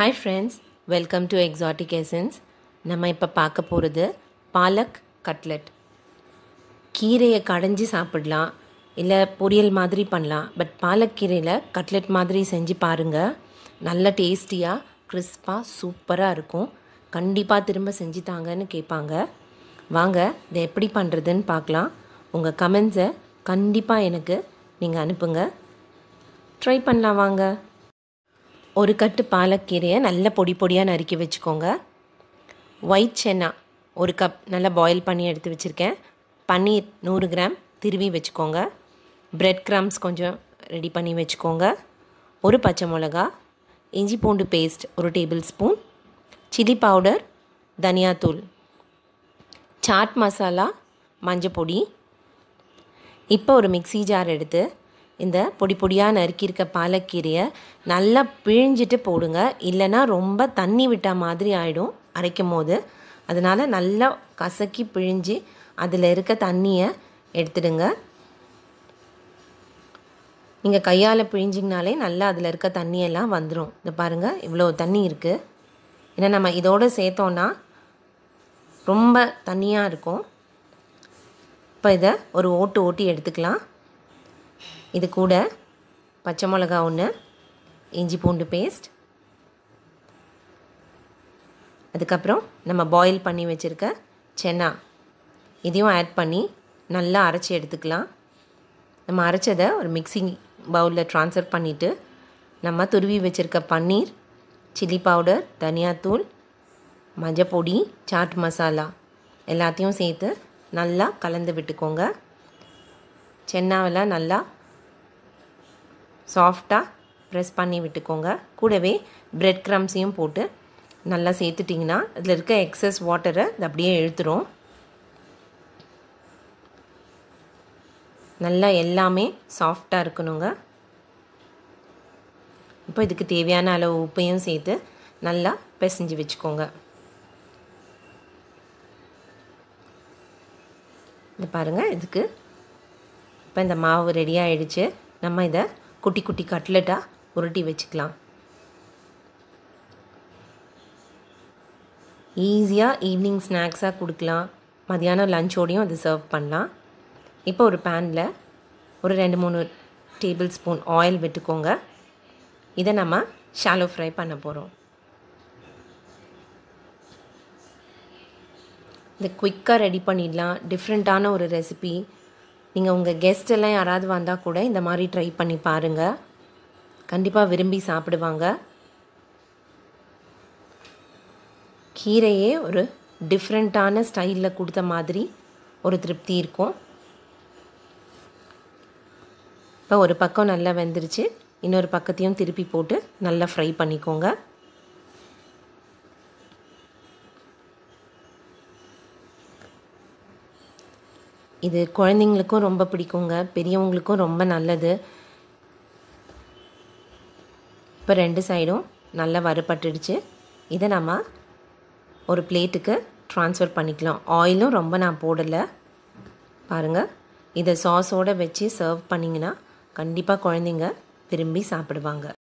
hi friends welcome to exotic essence நம்ம இப்போ பார்க்க போகிறது பாலக் கட்லெட் கீரையை கடைஞ்சி சாப்பிடலாம் இல்லை பொரியல் மாதிரி பண்ணலாம் பட் பாலக் கீரையில் கட்லெட் மாதிரி செஞ்சு பாருங்கள் நல்ல டேஸ்டியாக கிறிஸ்பாக சூப்பராக இருக்கும் கண்டிப்பாக திரும்ப செஞ்சு தாங்கன்னு கேட்பாங்க வாங்க இதை எப்படி பண்ணுறதுன்னு பார்க்கலாம் உங்கள் கமெண்ட்ஸை கண்டிப்பாக எனக்கு நீங்கள் அனுப்புங்க ட்ரை பண்ணலாம் வாங்க ஒரு கட்டு பாலக்கீரையை நல்ல பொடி பொடியாக நறுக்கி வச்சுக்கோங்க ஒயிட் சென்னா ஒரு கப் நல்லா பாயில் பண்ணி எடுத்து வச்சுருக்கேன் பன்னீர் நூறு கிராம் திருவி வச்சுக்கோங்க ப்ரெட் கிராம்ஸ் கொஞ்சம் ரெடி பண்ணி வச்சுக்கோங்க ஒரு பச்சை மிளகா இஞ்சி பூண்டு பேஸ்ட் ஒரு டேபிள் ஸ்பூன் சில்லி பவுடர் தனியாத்தூள் சாட் மசாலா மஞ்சள் பொடி இப்போ ஒரு மிக்சி ஜார் எடுத்து இந்த பொடி பொடியாக நறுக்கியிருக்க பாலக்கீரையை நல்லா பிழிஞ்சிட்டு போடுங்க இல்லைன்னா ரொம்ப தண்ணி விட்ட மாதிரி ஆகிடும் அரைக்கும் போது அதனால் நல்லா கசக்கி பிழிஞ்சு அதில் இருக்க தண்ணியை எடுத்துடுங்க நீங்கள் கையால் பிழிஞ்சிங்கனாலே நல்லா அதில் இருக்க தண்ணியெல்லாம் வந்துடும் இதை பாருங்கள் இவ்வளோ தண்ணி இருக்குது ஏன்னா நம்ம இதோடு சேர்த்தோன்னா ரொம்ப தண்ணியாக இருக்கும் இப்போ இதை ஒரு ஓட்டு ஓட்டி எடுத்துக்கலாம் இது கூட பச்சை மிளகா ஒன்று இஞ்சி பூண்டு பேஸ்ட் அதுக்கப்புறம் நம்ம பாயில் பண்ணி வச்சுருக்க சென்னா இதையும் ஆட் பண்ணி நல்லா அரைச்சி எடுத்துக்கலாம் நம்ம அரைச்சதை ஒரு மிக்சிங் பவுலில் ட்ரான்ஸ்ஃபர் பண்ணிவிட்டு நம்ம துருவி வச்சுருக்க பன்னீர் சில்லி பவுடர் தனியாத்தூள் மஞ்சப்பொடி சாட் மசாலா எல்லாத்தையும் சேர்த்து நல்லா கலந்து விட்டுக்கோங்க சென்னாவெல்லாம் நல்லா சாஃப்டாக ப்ரெஸ் பண்ணி விட்டுக்கோங்க கூடவே ப்ரெட் க்ரம்ஸையும் போட்டு நல்லா சேர்த்துட்டிங்கன்னா அதில் இருக்க எக்ஸஸ் வாட்டரை இது அப்படியே எழுத்துரும் நல்லா எல்லாமே சாஃப்டாக இருக்கணுங்க இப்போ இதுக்கு தேவையான அளவு உப்பையும் சேர்த்து நல்லா பிசைஞ்சு வச்சுக்கோங்க இது பாருங்கள் இதுக்கு இப்போ இந்த மாவு ரெடி ஆகிடுச்சு நம்ம இதை குட்டி குட்டி கட்லெட்டாக உருட்டி வச்சுக்கலாம் ஈஸியாக ஈவினிங் ஸ்நாக்ஸாக கொடுக்கலாம் மதியானம் லஞ்சோடையும் அது சர்வ் பண்ணலாம் இப்போ ஒரு பேனில் ஒரு ரெண்டு மூணு டேபிள் ஸ்பூன் ஆயில் விட்டுக்கோங்க இதை நம்ம ஷாலோ ஃப்ரை பண்ண போகிறோம் இந்த குயிக்காக ரெடி பண்ணிடலாம் டிஃப்ரெண்ட்டான ஒரு ரெசிபி நீங்கள் உங்கள் கெஸ்ட் எல்லாம் யாராவது வந்தால் கூட இந்த மாதிரி ட்ரை பண்ணி பாருங்கள் கண்டிப்பாக விரும்பி சாப்பிடுவாங்க கீரையே ஒரு டிஃப்ரெண்ட்டான ஸ்டைலில் கொடுத்த மாதிரி ஒரு திருப்தி இருக்கும் இப்போ ஒரு பக்கம் நல்லா வெந்துருச்சு இன்னொரு பக்கத்தையும் திருப்பி போட்டு நல்லா ஃப்ரை பண்ணிக்கோங்க இது குழந்தைங்களுக்கும் ரொம்ப பிடிக்குங்க பெரியவங்களுக்கும் ரொம்ப நல்லது இப்போ ரெண்டு சைடும் நல்லா வறுபட்டுடுச்சு இதை நம்ம ஒரு பிளேட்டுக்கு ட்ரான்ஸ்ஃபர் பண்ணிக்கலாம் ஆயிலும் ரொம்ப நான் போடலை பாருங்கள் இதை சாஸோடு வச்சு சர்வ் பண்ணிங்கன்னா கண்டிப்பாக குழந்தைங்க விரும்பி சாப்பிடுவாங்க